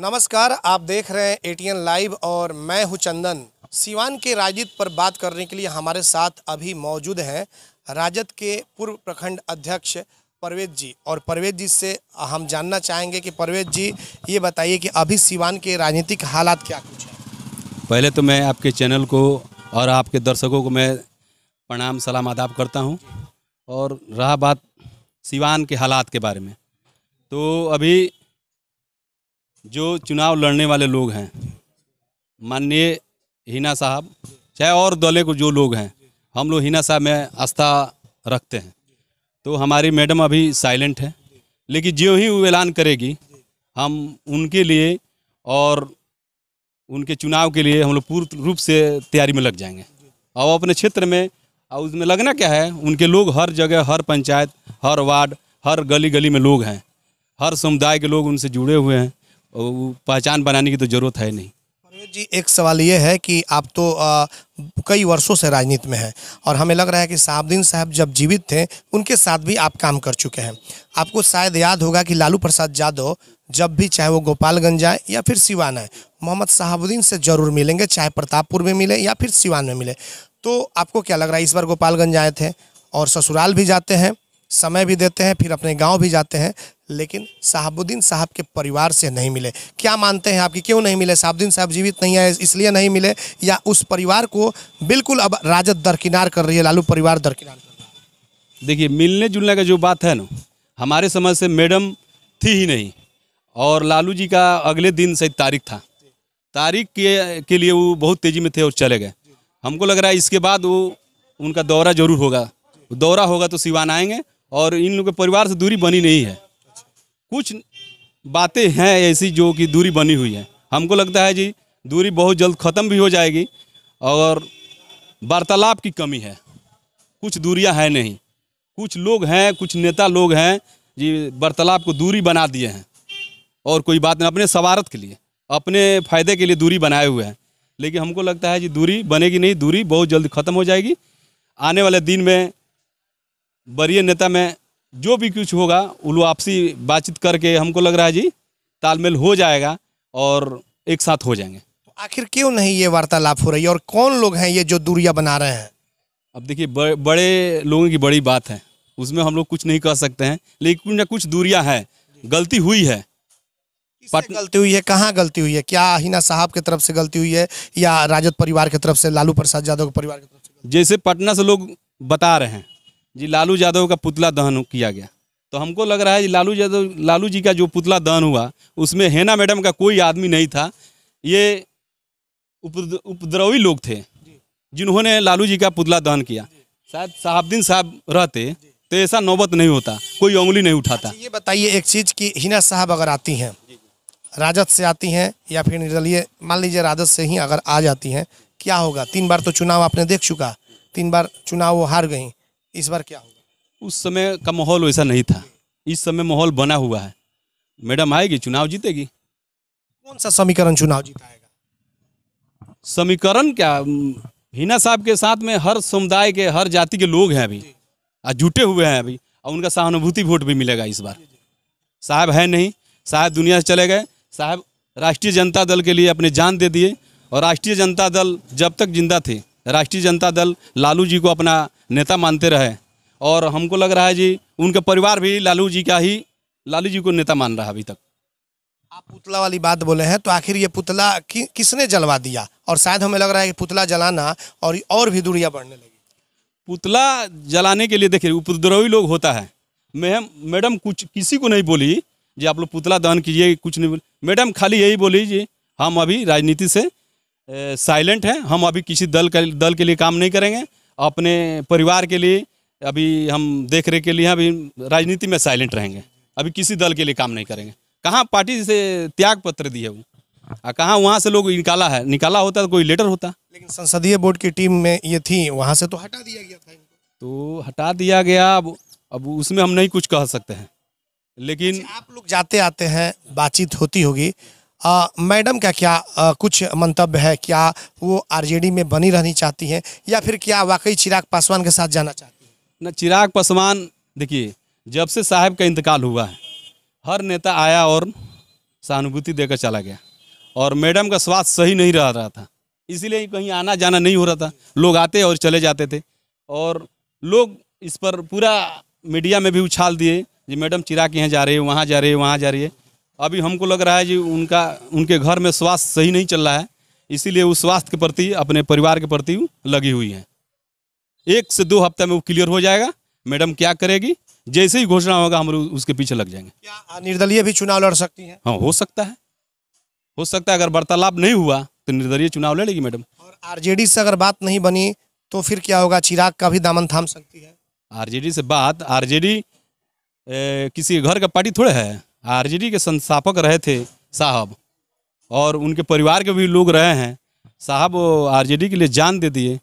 नमस्कार आप देख रहे हैं एटीएन लाइव और मैं हूं चंदन सिवान के राजद पर बात करने के लिए हमारे साथ अभी मौजूद हैं राजद के पूर्व प्रखंड अध्यक्ष परवेज जी और परवेज जी से हम जानना चाहेंगे कि परवेज जी ये बताइए कि अभी सिवान के राजनीतिक हालात क्या कुछ हैं पहले तो मैं आपके चैनल को और आपके दर्शकों को मैं प्रणाम सलाम आदाब करता हूँ और रहा बात सिवान के हालात के बारे में तो अभी जो चुनाव लड़ने वाले लोग हैं माननीय हिना साहब चाहे और दलें को जो लोग हैं हम लोग हिना साहब में आस्था रखते हैं तो हमारी मैडम अभी साइलेंट है लेकिन जो ही वो ऐलान करेगी हम उनके लिए और उनके चुनाव के लिए हम लोग पूर्ण रूप से तैयारी में लग जाएंगे और अपने क्षेत्र में और उसमें लगना क्या है उनके लोग हर जगह हर पंचायत हर वार्ड हर गली गली में लोग हैं हर समुदाय के लोग उनसे जुड़े हुए हैं पहचान बनाने की तो ज़रूरत है नहीं जी एक सवाल ये है कि आप तो आ, कई वर्षों से राजनीति में हैं और हमें लग रहा है कि साहबुद्दीन साहब जब जीवित थे उनके साथ भी आप काम कर चुके हैं आपको शायद याद होगा कि लालू प्रसाद यादव जब भी चाहे वो गोपालगंज आए या फिर सिवान आए मोहम्मद साहबुद्दीन से ज़रूर मिलेंगे चाहे प्रतापपुर में मिले या फिर सिवान में मिले तो आपको क्या लग रहा है इस बार गोपालगंज आए थे और ससुराल भी जाते हैं समय भी देते हैं फिर अपने गांव भी जाते हैं लेकिन साहबुद्दीन साहब के परिवार से नहीं मिले क्या मानते हैं आपकी क्यों नहीं मिले साहबुद्दीन साहब जीवित नहीं आए इसलिए नहीं मिले या उस परिवार को बिल्कुल अब राजद दरकिनार कर रही है लालू परिवार दरकिनार कर रहा है देखिए मिलने जुलने का जो बात है ना हमारे समझ से मैडम थी ही नहीं और लालू जी का अगले दिन सही तारीख था तारीख के के लिए वो बहुत तेज़ी में थे और चले गए हमको लग रहा है इसके बाद वो उनका दौरा जरूर होगा दौरा होगा तो सिवान आएंगे और इन लोगों के परिवार से दूरी बनी नहीं है कुछ बातें हैं ऐसी जो कि दूरी बनी हुई है हमको लगता है जी दूरी बहुत जल्द ख़त्म भी हो जाएगी और वार्तालाप की कमी है कुछ दूरियां हैं नहीं कुछ लोग हैं कुछ नेता लोग हैं जी वार्तालाप को दूरी बना दिए हैं और कोई बात नहीं अपने सवारत के लिए अपने फ़ायदे के लिए दूरी बनाए हुए हैं लेकिन हमको लगता है जी दूरी बनेगी नहीं दूरी बहुत जल्द ख़त्म हो जाएगी आने वाले दिन में वरीय नेता में जो भी कुछ होगा वो लोग आपसी बातचीत करके हमको लग रहा है जी तालमेल हो जाएगा और एक साथ हो जाएंगे तो आखिर क्यों नहीं ये वार्तालाप हो रही है और कौन लोग हैं ये जो दूरिया बना रहे हैं अब देखिए बड़े लोगों की बड़ी बात है उसमें हम लोग कुछ नहीं कर सकते हैं लेकिन कुछ ना कुछ दूरियाँ हैं गलती हुई है गलती हुई है कहाँ गलती हुई है क्या हिना साहब की तरफ से गलती हुई है या राजद परिवार की तरफ से लालू प्रसाद यादव के परिवार की तरफ से जैसे पटना से लोग बता रहे हैं जी लालू यादव का पुतला दहन किया गया तो हमको लग रहा है लालू यादव लालू जी का जो पुतला दहन हुआ उसमें हेना मैडम का कोई आदमी नहीं था ये उपद्रवी लोग थे जिन्होंने लालू जी का पुतला दहन किया शायद साहबद्दीन साहब रहते तो ऐसा नौबत नहीं होता कोई उंगली नहीं उठाता अच्छा, ये बताइए एक चीज़ कि हिना साहब अगर आती हैं राजद से आती हैं या फिर निर्दलीय मान लीजिए राजद से ही अगर आ जाती हैं क्या होगा तीन बार तो चुनाव आपने देख चुका तीन बार चुनाव वो हार गई इस बार क्या होगा उस समय का माहौल वैसा नहीं था इस समय माहौल बना हुआ है मैडम आएगी चुनाव जीतेगी कौन सा समीकरण चुनाव जीताएगा समीकरण क्या हिना साहब के साथ में हर समुदाय के हर जाति के लोग हैं अभी जुटे हुए हैं अभी और उनका सहानुभूति वोट भी मिलेगा इस बार साहब है नहीं साहब दुनिया से चले गए साहब राष्ट्रीय जनता दल के लिए अपने जान दे दिए और राष्ट्रीय जनता दल जब तक जिंदा थे राष्ट्रीय जनता दल लालू जी को अपना नेता मानते रहे और हमको लग रहा है जी उनका परिवार भी लालू जी का ही लालू जी को नेता मान रहा है अभी तक आप पुतला वाली बात बोले हैं तो आखिर ये पुतला कि, किसने जलवा दिया और शायद हमें लग रहा है कि पुतला जलाना और और भी दूरियाँ बढ़ने लगी पुतला जलाने के लिए देखिए उपद्रवी लोग होता है मैम मैडम कुछ किसी को नहीं बोली जी आप लोग पुतला दहन कीजिए कुछ नहीं बोली मैडम खाली यही बोली जी हम अभी राजनीति से साइलेंट हैं हम अभी किसी दल का दल के लिए काम नहीं करेंगे अपने परिवार के लिए अभी हम देख रेख के लिए अभी राजनीति में साइलेंट रहेंगे अभी किसी दल के लिए काम नहीं करेंगे कहाँ पार्टी से त्याग पत्र दिए वो कहाँ वहाँ से लोग निकाला है निकाला होता तो कोई लेटर होता लेकिन संसदीय बोर्ड की टीम में ये थी वहाँ से तो हटा दिया गया था तो हटा दिया गया अब अब उसमें हम नहीं कुछ कह सकते हैं लेकिन आप लोग जाते आते हैं बातचीत होती होगी आ, मैडम का क्या आ, कुछ मंतव्य है क्या वो आरजेडी में बनी रहनी चाहती हैं या फिर क्या वाकई चिराग पासवान के साथ जाना चाहती हैं न चिराग पासवान देखिए जब से साहब का इंतकाल हुआ है हर नेता आया और सहानुभूति देकर चला गया और मैडम का स्वास्थ्य सही नहीं रह रहा था इसीलिए कहीं आना जाना नहीं हो रहा था लोग आते और चले जाते थे और लोग इस पर पूरा मीडिया में भी उछाल दिए जी मैडम चिराग यहाँ जा रही है वहाँ जा रही है वहाँ जा रही है अभी हमको लग रहा है जी उनका उनके घर में स्वास्थ्य सही नहीं चल रहा है इसीलिए वो स्वास्थ्य के प्रति अपने परिवार के प्रति लगी हुई है एक से दो हफ्ते में वो क्लियर हो जाएगा मैडम क्या करेगी जैसे ही घोषणा होगा हम उसके पीछे लग जाएंगे क्या निर्दलीय भी चुनाव लड़ सकती हैं हाँ हो सकता है हो सकता है अगर वार्तालाप नहीं हुआ तो निर्दलीय चुनाव लड़ेगी मैडम और आरजेडी से अगर बात नहीं बनी तो फिर क्या होगा चिराग का भी दामन थाम सकती है आरजेडी से बात आरजेडी किसी घर का पार्टी थोड़े है आरजेडी के संस्थापक रहे थे साहब और उनके परिवार के भी लोग रहे हैं साहब आरजेडी के लिए जान दे दिए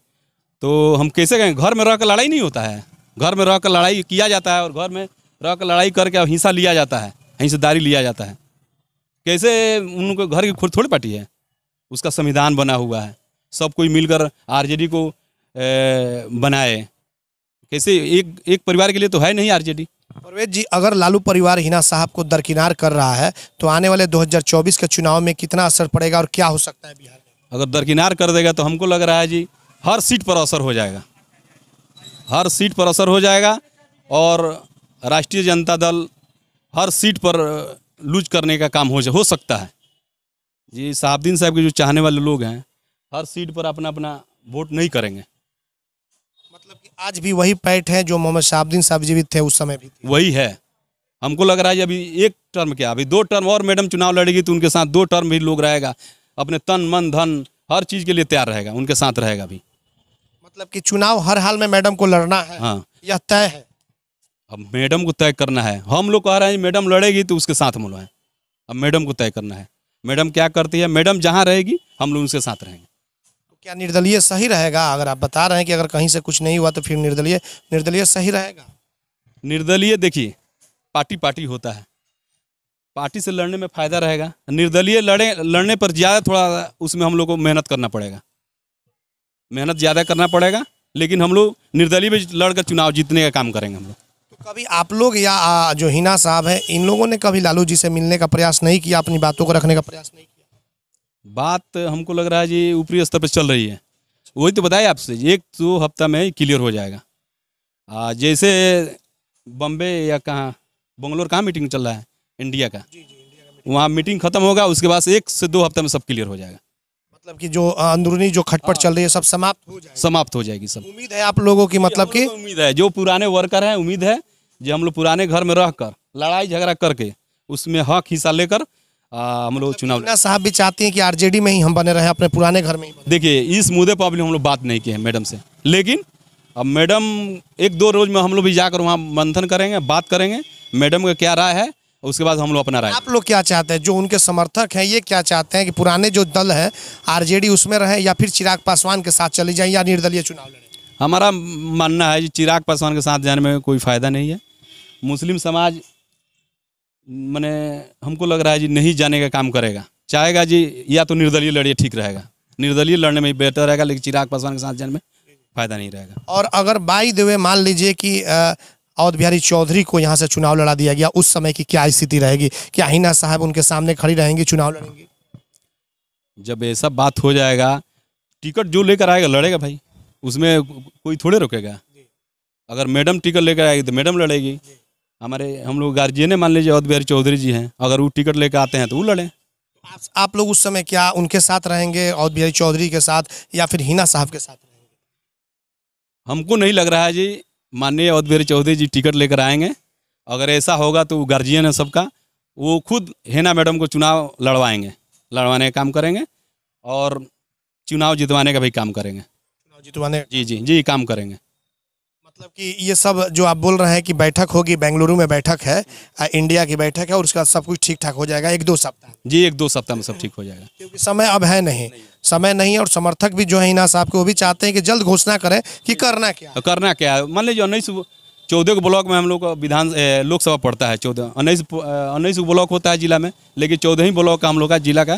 तो हम कैसे कहें घर में रहकर लड़ाई नहीं होता है घर में रहकर लड़ाई किया जाता है और घर में रहकर लड़ाई करके अब हिंसा लिया जाता है हिंसेदारी लिया जाता है कैसे उनको घर की खुद थोड़ी पार्टी है उसका संविधान बना हुआ है सब कोई मिलकर आरजेडी को ए, बनाए कैसे एक एक परिवार के लिए तो है नहीं आरजेडी परवेज जी अगर लालू परिवार हिना साहब को दरकिनार कर रहा है तो आने वाले 2024 के चुनाव में कितना असर पड़ेगा और क्या हो सकता है बिहार में अगर दरकिनार कर देगा तो हमको लग रहा है जी हर सीट पर असर हो जाएगा हर सीट पर असर हो जाएगा और राष्ट्रीय जनता दल हर सीट पर लूज करने का काम हो हो सकता है जी साहबद्दीन साहब के जो चाहने वाले लोग हैं हर सीट पर अपना अपना वोट नहीं करेंगे आज भी वही पैट है जो मोहम्मद शाहबुद्दीन साहब जीवित थे उस समय भी वही है हमको लग रहा है अभी एक टर्म क्या अभी दो टर्म और मैडम चुनाव लड़ेगी तो उनके साथ दो टर्म भी लोग रहेगा अपने तन मन धन हर चीज़ के लिए तैयार रहेगा उनके साथ रहेगा अभी मतलब कि चुनाव हर हाल में मैडम को लड़ना है हाँ यह तय है अब मैडम को तय करना है हम लोग कह रहे हैं मैडम लड़ेगी तो उसके साथ हम लोग हैं अब मैडम को तय करना है मैडम क्या करती है मैडम जहाँ रहेगी हम लोग उनके साथ रहेंगे क्या निर्दलीय सही रहेगा अगर आप बता रहे हैं कि अगर कहीं से कुछ नहीं हुआ तो फिर निर्दलीय निर्दलीय सही रहेगा निर्दलीय देखिए पार्टी पार्टी होता है पार्टी से लड़ने में फ़ायदा रहेगा निर्दलीय लड़े लड़ने पर ज़्यादा थोड़ा उसमें हम लोग को मेहनत करना पड़ेगा मेहनत ज़्यादा करना पड़ेगा लेकिन हम लोग निर्दलीय में लड़कर चुनाव जीतने का काम करेंगे हम लोग तो कभी आप लोग या जो हिना साहब है इन लोगों ने कभी लालू जी से मिलने का प्रयास नहीं किया अपनी बातों को रखने का प्रयास नहीं किया बात हमको लग रहा है जी ऊपरी स्तर पर चल रही है वही तो बताया आपसे एक दो तो हफ्ता में क्लियर हो जाएगा आ, जैसे बम्बे या कहाँ बंगलोर कहाँ मीटिंग चल रहा है इंडिया का, का वहाँ मीटिंग खत्म होगा उसके बाद एक से दो हफ्ते में सब क्लियर हो जाएगा मतलब कि जो अंदरूनी जो खटपट हाँ। चल रही है सब समाप्त हो जाएगी समाप्त हो जाएगी सब उम्मीद है आप लोगों की मतलब की उम्मीद है जो पुराने वर्कर हैं उम्मीद है जो हम लोग पुराने घर में रह कर लड़ाई झगड़ा करके उसमें हक हिस्सा लेकर हम लोग अच्छा, तो चुनाव साहब भी चाहती हैं कि आरजेडी में ही हम बने रहे अपने पुराने घर में देखिए इस मुद्दे पर अभी हम लोग बात नहीं किए हैं मैडम से लेकिन अब मैडम एक दो रोज में हम लोग भी जाकर वहाँ मंथन करेंगे बात करेंगे मैडम का क्या राय है उसके बाद हम लोग अपना राय आप लोग क्या चाहते हैं जो उनके समर्थक हैं ये क्या चाहते हैं कि पुराने जो दल है आरजेडी उसमें रहें या फिर चिराग पासवान के साथ चले जाएं या निर्दलीय चुनाव लड़ें हमारा मानना है कि चिराग पासवान के साथ जाने में कोई फ़ायदा नहीं है मुस्लिम समाज मैंने हमको लग रहा है जी नहीं जाने का काम करेगा चाहेगा जी या तो निर्दलीय लड़िए ठीक रहेगा निर्दलीय लड़ने में बेहतर रहेगा लेकिन चिराग पासवान के साथ जाने में फायदा नहीं रहेगा और अगर बाई देवे मान लीजिए कि अवध बिहारी चौधरी को यहाँ से चुनाव लड़ा दिया गया उस समय की क्या स्थिति रहेगी क्या हिना साहब उनके सामने खड़ी रहेंगी चुनाव लड़ेंगी जब ये सब बात हो जाएगा टिकट जो लेकर आएगा लड़ेगा भाई उसमें कोई थोड़े रुकेगा अगर मैडम टिकट लेकर आएगी तो मैडम लड़ेगी हमारे हम लोग गार्जियन है मान लीजिए अवध बिहारी चौधरी जी हैं अगर वो टिकट लेकर आते हैं तो वो लड़ें आप, आप लोग उस समय क्या उनके साथ रहेंगे अवध बिहारी चौधरी के साथ या फिर हिना साहब के साथ रहेंगे हमको नहीं लग रहा है जी माननीय अवध बिहारी चौधरी जी टिकट लेकर आएंगे अगर ऐसा होगा तो गार्जियन है सबका वो खुद हेना मैडम को चुनाव लड़वाएंगे लड़वाने का काम करेंगे और चुनाव जितवाने का भी काम करेंगे चुनाव जितवाने जी जी जी काम करेंगे मतलब कि ये सब जो आप बोल रहे हैं कि बैठक होगी बेंगलुरु में बैठक है इंडिया की बैठक है और उसका सब कुछ ठीक ठाक हो जाएगा एक दो सप्ताह जी एक दो सप्ताह में सब ठीक हो जाएगा क्योंकि समय अब है नहीं समय नहीं है और समर्थक भी जो है इना साहब के वो भी चाहते हैं कि जल्द घोषणा करें कि करना क्या करना क्या है मान लीजिए उन्नीस चौदह के ब्लॉक में हम लोग विधान लोकसभा पड़ता है चौदह उन्नीस उन्नीस ब्लॉक होता है जिला में लेकिन चौदह ही ब्लॉक का हम लोग का जिला का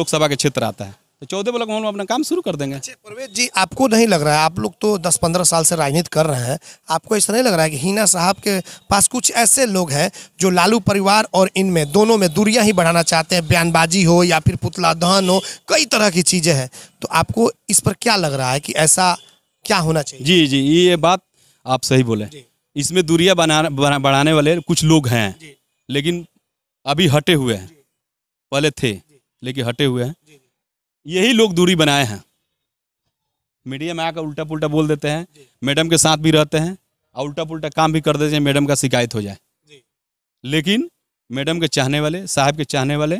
लोकसभा के क्षेत्र आता है तो चौदह ब्लॉक में हम अपना काम शुरू कर देंगे अच्छा, परवेज जी आपको नहीं लग रहा है आप लोग तो दस पंद्रह साल से राजनीति कर रहे हैं आपको ऐसा नहीं लग रहा है कि हिना साहब के पास कुछ ऐसे लोग हैं जो लालू परिवार और इनमें दोनों में दूरियां ही बढ़ाना चाहते हैं बयानबाजी हो या फिर पुतला दहन हो कई तरह की चीज़ें हैं तो आपको इस पर क्या लग रहा है कि ऐसा क्या होना चाहिए जी जी ये बात आप सही बोले इसमें दूरिया बना बढ़ाने वाले कुछ लोग हैं लेकिन अभी हटे हुए हैं पहले थे लेकिन हटे हुए हैं यही लोग दूरी बनाए हैं मीडिया में आकर उल्टा पुल्टा बोल देते हैं मैडम के साथ भी रहते हैं और उल्टा पुल्टा काम भी कर देते हैं मैडम का शिकायत हो जाए लेकिन मैडम के चाहने वाले साहब के चाहने वाले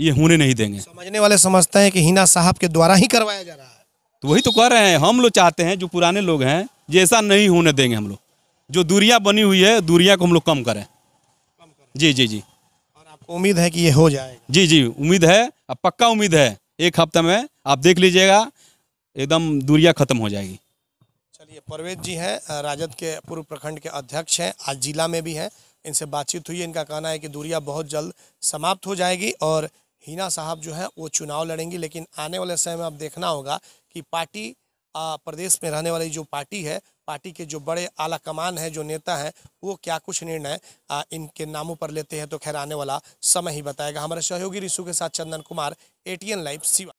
ये होने नहीं देंगे समझने वाले समझते हैं कि हिना साहब के द्वारा ही करवाया जा रहा है तो वही तो कह रहे हैं हम लोग चाहते हैं जो पुराने लोग हैं ये ऐसा नहीं होने देंगे हम लोग जो दूरियां बनी हुई है दूरियां को हम लोग कम करें जी जी जी और आपको उम्मीद है कि ये हो जाए जी जी उम्मीद है अब पक्का उम्मीद है एक हफ्ते में आप देख लीजिएगा एकदम दूरिया ख़त्म हो जाएगी चलिए परवेज जी हैं राजद के पूर्व प्रखंड के अध्यक्ष हैं आज जिला में भी हैं इनसे बातचीत हुई इनका कहना है कि दूरिया बहुत जल्द समाप्त हो जाएगी और हीना साहब जो है वो चुनाव लड़ेंगी लेकिन आने वाले समय में अब देखना होगा कि पार्टी प्रदेश में रहने वाली जो पार्टी है पार्टी के जो बड़े आला कमान हैं जो नेता हैं वो क्या कुछ निर्णय इनके नामों पर लेते हैं तो खैर आने वाला समय ही बताएगा हमारे सहयोगी रिशु के साथ चंदन कुमार एटीएन लाइव सिवा